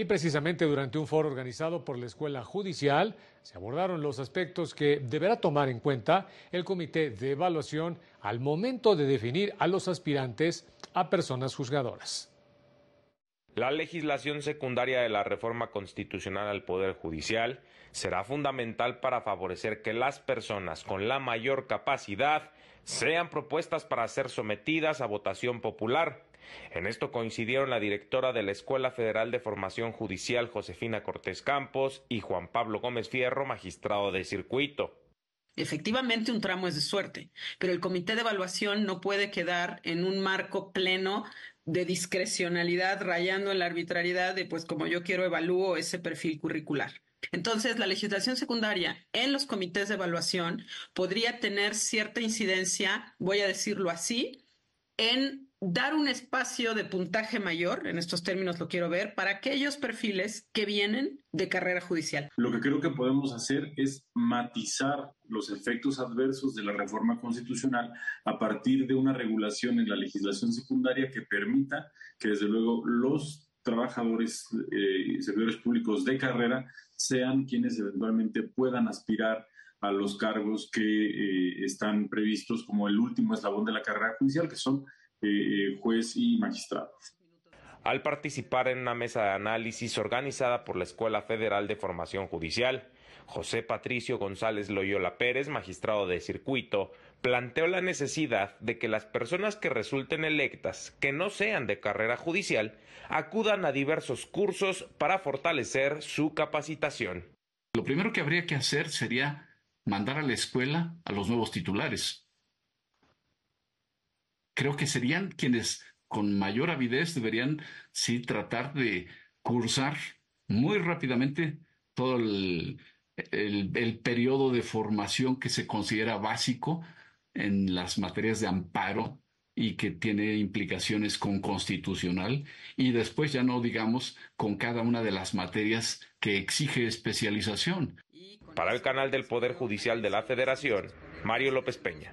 Y precisamente durante un foro organizado por la Escuela Judicial se abordaron los aspectos que deberá tomar en cuenta el Comité de Evaluación al momento de definir a los aspirantes a personas juzgadoras. La legislación secundaria de la reforma constitucional al Poder Judicial será fundamental para favorecer que las personas con la mayor capacidad sean propuestas para ser sometidas a votación popular en esto coincidieron la directora de la Escuela Federal de Formación Judicial, Josefina Cortés Campos, y Juan Pablo Gómez Fierro, magistrado de circuito. Efectivamente, un tramo es de suerte, pero el comité de evaluación no puede quedar en un marco pleno de discrecionalidad, rayando en la arbitrariedad de, pues como yo quiero, evalúo ese perfil curricular. Entonces, la legislación secundaria en los comités de evaluación podría tener cierta incidencia, voy a decirlo así, en dar un espacio de puntaje mayor, en estos términos lo quiero ver, para aquellos perfiles que vienen de carrera judicial. Lo que creo que podemos hacer es matizar los efectos adversos de la reforma constitucional a partir de una regulación en la legislación secundaria que permita que desde luego los trabajadores eh, y servidores públicos de carrera sean quienes eventualmente puedan aspirar a los cargos que eh, están previstos como el último eslabón de la carrera judicial, que son eh, eh, juez y magistrado. Al participar en una mesa de análisis organizada por la Escuela Federal de Formación Judicial, José Patricio González Loyola Pérez, magistrado de circuito, planteó la necesidad de que las personas que resulten electas, que no sean de carrera judicial, acudan a diversos cursos para fortalecer su capacitación. Lo primero que habría que hacer sería mandar a la escuela a los nuevos titulares. Creo que serían quienes con mayor avidez deberían sí tratar de cursar muy rápidamente todo el, el periodo de formación que se considera básico en las materias de amparo y que tiene implicaciones con constitucional y después ya no digamos con cada una de las materias que exige especialización. Para el canal del Poder Judicial de la Federación, Mario López Peña.